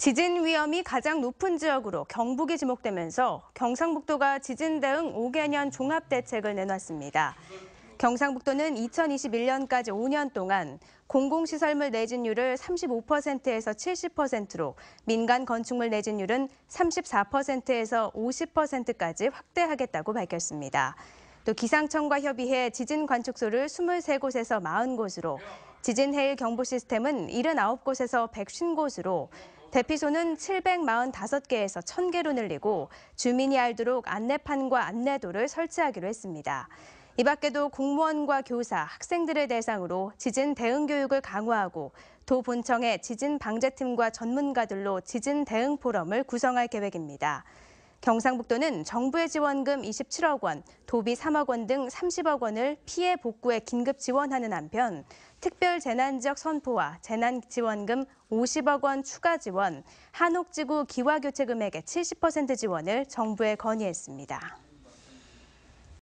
지진 위험이 가장 높은 지역으로 경북이 지목되면서 경상북도가 지진 대응 5개년 종합 대책을 내놨습니다. 경상북도는 2021년까지 5년 동안 공공시설물 내진율을 35%에서 70%로 민간 건축물 내진율은 34%에서 50%까지 확대하겠다고 밝혔습니다. 또 기상청과 협의해 지진 관측소를 23곳에서 40곳으로 지진 해일 경보 시스템은 79곳에서 1 0 0곳으로 대피소는 745개에서 1000개로 늘리고 주민이 알도록 안내판과 안내도를 설치하기로 했습니다. 이 밖에도 공무원과 교사, 학생들을 대상으로 지진 대응 교육을 강화하고 도 본청에 지진 방재팀과 전문가들로 지진 대응 포럼을 구성할 계획입니다. 경상북도는 정부의 지원금 27억 원, 도비 3억 원 등 30억 원을 피해 복구에 긴급 지원하는 한편 특별 재난 지역 선포와 재난 지원금 50억 원 추가 지원, 한옥지구 기와 교체 금액의 70% 지원을 정부에 건의했습니다.